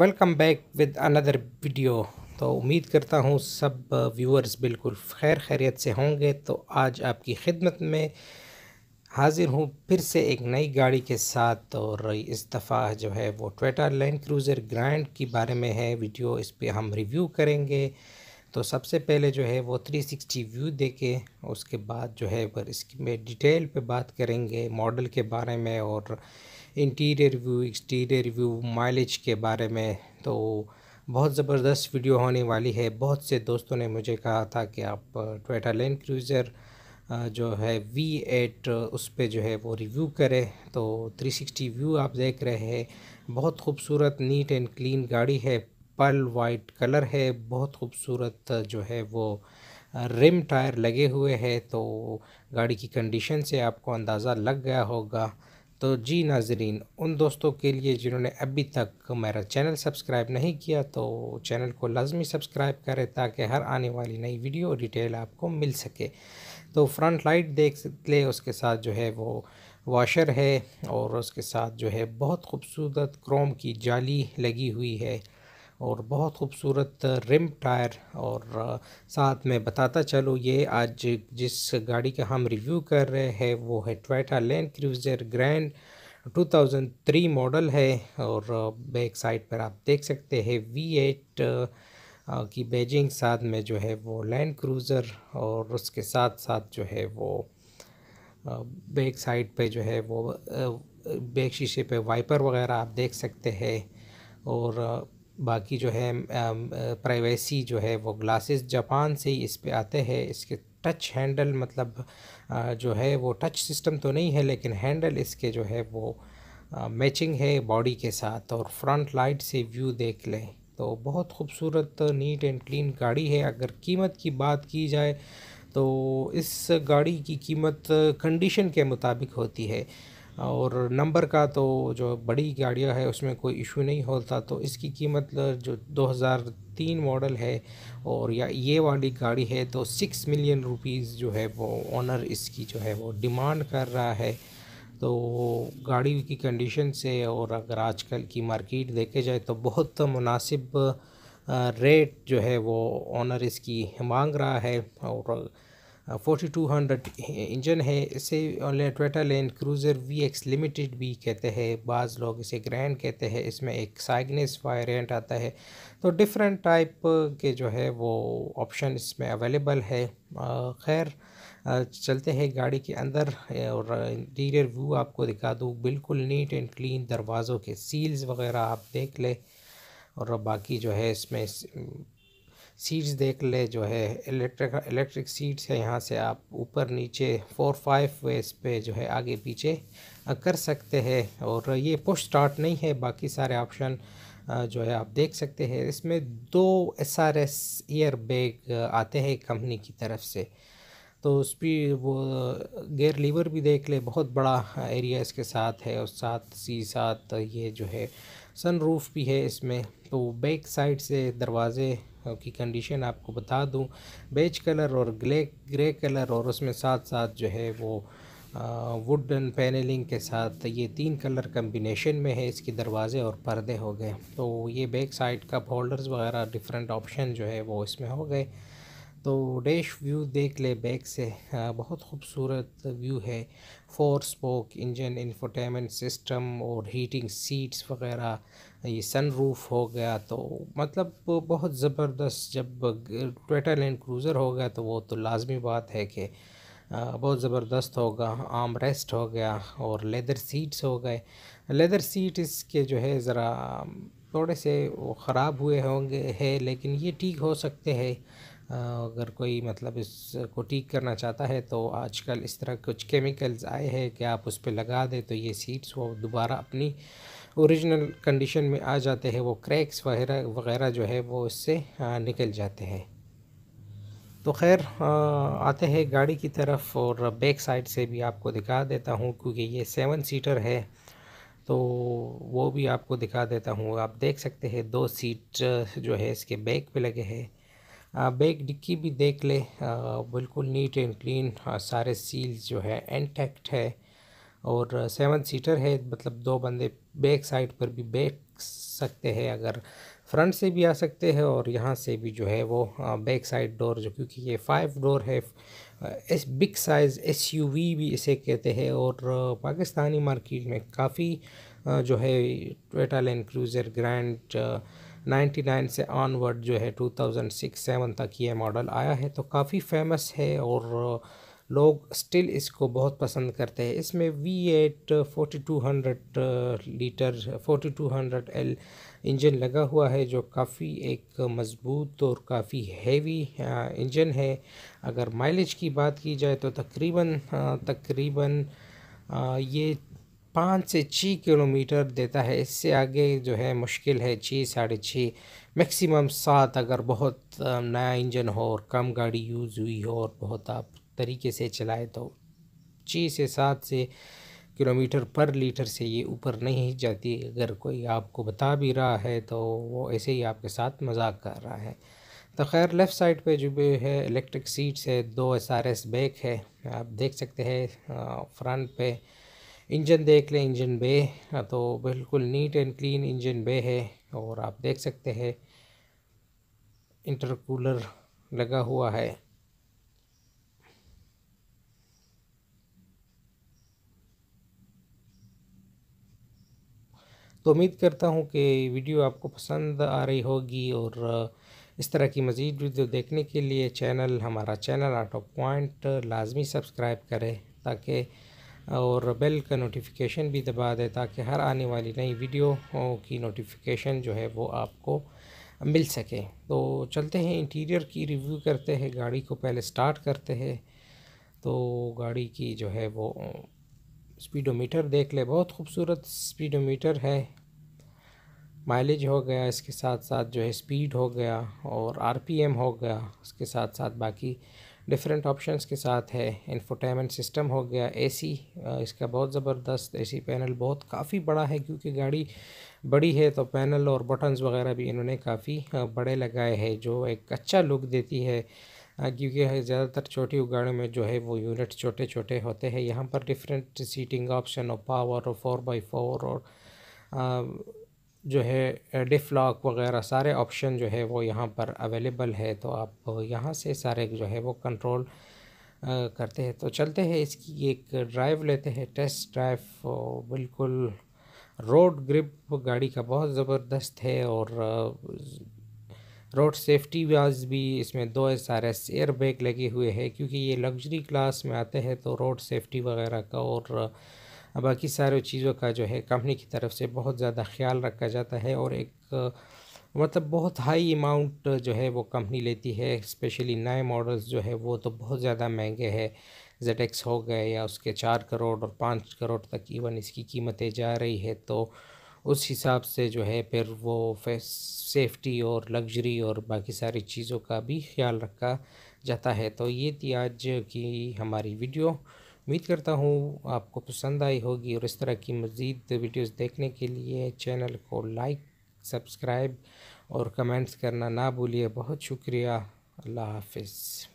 welcome back with another video तो उम्मीद करता हूँ सब व्यूअर्स बिल्कुल खैर खैरियत से होंगे तो आज आपकी खिदमत में हाजिर हूँ फिर से एक नई गाड़ी के साथ और इस दफ़ा जो है वो ट्वेटा लैंड क्रूज़र ग्रैंड के बारे में है वीडियो इस पर हम रिव्यू करेंगे तो सबसे पहले जो है वो 360 व्यू के उसके बाद जो है पर इसकी में डिटेल पे बात करेंगे मॉडल के बारे में और interior review exterior review mileage के बारे में तो बहुत ज़बरदस्त वीडियो होने वाली है बहुत से दोस्तों ने मुझे कहा था कि आप ट्वेटा लैंड क्रूज़र जो है वी एट उस पर जो है वो रिव्यू करें तो 360 व्यू आप देख रहे हैं बहुत खूबसूरत नीट एंड क्लीन गाड़ी है पल वाइट कलर है बहुत खूबसूरत जो है वो रिम टायर लगे हुए हैं तो गाड़ी की कंडीशन से आपको अंदाज़ा लग गया होगा तो जी नाजरीन उन दोस्तों के लिए जिन्होंने अभी तक मेरा चैनल सब्सक्राइब नहीं किया तो चैनल को लाजमी सब्सक्राइब करें ताकि हर आने वाली नई वीडियो डिटेल आपको मिल सके तो फ्रंट लाइट देख ले उसके साथ जो है वो वॉशर है और उसके साथ जो है बहुत खूबसूरत क्रोम की जाली लगी हुई है और बहुत खूबसूरत रिम टायर और साथ में बताता चलो ये आज जिस गाड़ी का हम रिव्यू कर रहे हैं वो है Toyota Land Cruiser Grand 2003 model है और बैक साइड पर आप देख सकते हैं V8 की बैजिंग साथ में जो है वो लैंड क्रूज़र और उसके साथ साथ जो है वो बैक साइड पे जो है वो बैक शीशे पे वाइपर वगैरह आप देख सकते हैं और बाकी जो है प्राइवेसी जो है वो ग्लासेस जापान से ही इस पे आते हैं इसके टच हैंडल मतलब जो है वो टच सिस्टम तो नहीं है लेकिन हैंडल इसके जो है वो मैचिंग है बॉडी के साथ और फ्रंट लाइट से व्यू देख लें तो बहुत खूबसूरत नीट एंड क्लीन गाड़ी है अगर कीमत की बात की जाए तो इस गाड़ी की कीमत कंडीशन के मुताबिक होती है और नंबर का तो जो बड़ी गाड़ियां है उसमें कोई इशू नहीं होता तो इसकी कीमत जो 2003 मॉडल है और या ये वाली गाड़ी है तो सिक्स मिलियन रुपीज़ जो है वो ऑनर इसकी जो है वो डिमांड कर रहा है तो गाड़ी की कंडीशन से और अगर आजकल की मार्केट देखे जाए तो बहुत मुनासिब रेट जो है वो ऑनर इसकी मांग रहा है और फोर्टी टू हंड्रेड इंजन है इसे Toyota Land Cruiser V X limited भी कहते हैं बाज़ लोग इसे ग्रैंड कहते हैं इसमें एक साइगनेस वायरेंट आता है तो डिफरेंट टाइप के जो है वो ऑप्शन इसमें अवेलेबल है uh, खैर uh, चलते हैं गाड़ी के अंदर और इंटीरियर व्यू आपको दिखा दूँ बिल्कुल नीट एंड क्लीन दरवाज़ों के सील्स वगैरह आप देख लें और बाकी जो है इसमें सीट्स देख ले जो है इलेक्ट्रिक इलेक्ट्रिक सीट्स है यहाँ से आप ऊपर नीचे फोर फाइव वेज पे जो है आगे पीछे कर सकते हैं और ये पुश स्टार्ट नहीं है बाकी सारे ऑप्शन जो है आप देख सकते हैं इसमें दो S R S air bag आते हैं कंपनी की तरफ से तो स्पीड वो गेयर लीवर भी देख ले बहुत बड़ा एरिया इसके साथ है और साथ सी साथ ये जो है सन रूफ भी है इसमें तो बैक साइड से दरवाज़े की कंडीशन आपको बता दूं बेज कलर और ग्ले ग्रे कलर और उसमें साथ साथ जो है वो वुडन पैनलिंग के साथ ये तीन कलर कम्बिनेशन में है इसके दरवाज़े और पर्दे हो गए तो ये बैक साइड का फोल्डर्स वगैरह डिफरेंट ऑप्शन जो है वो इसमें हो गए तो डैश व्यू देख ले बैक से हाँ, बहुत खूबसूरत व्यू है four spoke engine infotainment system और हीटिंग सीट्स वगैरह ये सन रूफ हो गया तो मतलब बहुत ज़बरदस्त जब ट्वेटर लैंड क्रूज़र हो गया तो वो तो लाजमी बात है कि बहुत ज़बरदस्त होगा आम रेस्ट हो गया और लेदर सीट्स हो गए लेदर सीट इसके जो है ज़रा थोड़े से ख़राब हुए होंगे है लेकिन ये ठीक हो सकते हैं अगर कोई मतलब इसको ठीक करना चाहता है तो आजकल इस तरह कुछ केमिकल्स आए हैं कि आप उस पर लगा दें तो ये सीड्स वो दोबारा अपनी ओरिजिनल कंडीशन में आ जाते हैं वो क्रैक्स वगैरह वगैरह जो है वो इससे निकल जाते हैं तो खैर आते हैं गाड़ी की तरफ और बैक साइड से भी आपको दिखा देता हूँ क्योंकि ये सेवन सीटर है तो वो भी आपको दिखा देता हूँ आप देख सकते हैं दो सीट जो है इसके बैक पे लगे हैं बैग डिक्की भी देख ले बिल्कुल नीट एंड क्लीन सारे सील्स जो है इंटैक्ट है और सेवन सीटर है मतलब दो बंदे बैक साइड पर भी बैठ सकते हैं अगर फ्रंट से भी आ सकते हैं और यहाँ से भी जो है वो बैक साइड डोर जो क्योंकि ये फाइव डोर है इस big size S U V भी इसे कहते हैं और पाकिस्तानी मार्केट में काफ़ी जो है टोटा लैंड क्रूज़र ग्रैंड 99 से ऑनवर्ड जो है 2006 सेवन तक ये मॉडल आया है तो काफ़ी फेमस है और लोग स्टिल इसको बहुत पसंद करते हैं इसमें V eight forty two litre forty two hundred L engine लगा हुआ है जो काफ़ी एक मज़बूत और काफ़ी हेवी इंजन है अगर माइलेज की बात की जाए तो तकरीबन uh, तकरीबन uh, ये पाँच से छः किलोमीटर देता है इससे आगे जो है मुश्किल है छः साढ़े छः मैक्सिमम सात अगर बहुत नया इंजन हो और कम गाड़ी यूज़ हुई हो और बहुत आप तरीके से चलाए तो छः से सात से किलोमीटर पर लीटर से ये ऊपर नहीं जाती अगर कोई आपको बता भी रहा है तो वो ऐसे ही आपके साथ मजाक कर रहा है तो खैर लेफ़्ट साइड पे जो भी है इलेक्ट्रिक सीट्स है दो एस आर एस बैक है आप देख सकते हैं फ्रंट पे इंजन देख लें इंजन बे हाँ, तो बिल्कुल neat and clean engine bay है और आप देख सकते हैं इंटरकूलर लगा हुआ है तो उम्मीद करता हूँ कि वीडियो आपको पसंद आ रही होगी और इस तरह की मज़ीद वीडियो देखने के लिए चैनल हमारा चैनल आटो पॉइंट लाजमी सब्सक्राइब करें ताकि और बेल का नोटिफिकेशन भी दबा दें ताकि हर आने वाली नई वीडियो की नोटिफिकेशन जो है वो आपको मिल सके तो चलते हैं इंटीरियर की रिव्यू करते हैं गाड़ी को पहले स्टार्ट करते हैं तो गाड़ी की जो है वो स्पीडोमीटर देख ले बहुत खूबसूरत स्पीडोमीटर है माइलेज हो गया इसके साथ साथ जो है स्पीड हो गया और आरपीएम हो गया उसके साथ साथ बाकी डिफरेंट ऑप्शंस के साथ है इन्फोटेनमेंट सिस्टम हो गया एसी इसका बहुत ज़बरदस्त एसी पैनल बहुत काफ़ी बड़ा है क्योंकि गाड़ी बड़ी है तो पैनल और बटन्स वगैरह भी इन्होंने काफ़ी बड़े लगाए हैं जो एक अच्छा लुक देती है क्योंकि ज़्यादातर छोटी गाड़ियों में जो है वो यूनिट छोटे छोटे होते हैं यहाँ पर डिफरेंट सीटिंग ऑप्शन और पावर और फोर बाई फोर और जो है डिफ लॉक वगैरह सारे ऑप्शन जो है वो यहाँ पर अवेलेबल है तो आप यहाँ से सारे जो है वो कंट्रोल करते हैं तो चलते हैं इसकी एक ड्राइव लेते हैं टेस्ट ड्राइव बिल्कुल रोड ग्रिप गाड़ी का बहुत ज़बरदस्त है और रोड सेफ्टी वाज भी इसमें दो S R S air bag लगे हुए हैं क्योंकि ये लग्जरी क्लास में आते हैं तो रोड सेफ्टी वगैरह का और बाकी सारे चीज़ों का जो है कंपनी की तरफ से बहुत ज़्यादा ख्याल रखा जाता है और एक मतलब बहुत हाई अमाउंट जो है वो कंपनी लेती है स्पेशली नए मॉडल्स जो है वो तो बहुत ज़्यादा महंगे हैं जेड एक्स हो गए या उसके चार करोड़ और पाँच करोड़ तक इवन इसकी कीमतें जा रही है तो उस हिसाब से जो है फिर वो सेफ्टी और लग्जरी और बाकी सारी चीज़ों का भी ख्याल रखा जाता है तो ये थी आज की हमारी वीडियो उम्मीद करता हूँ आपको पसंद आई होगी और इस तरह की मज़ीद वीडियोस देखने के लिए चैनल को लाइक सब्सक्राइब और कमेंट्स करना ना भूलिए बहुत शुक्रिया अल्लाह हाफिज़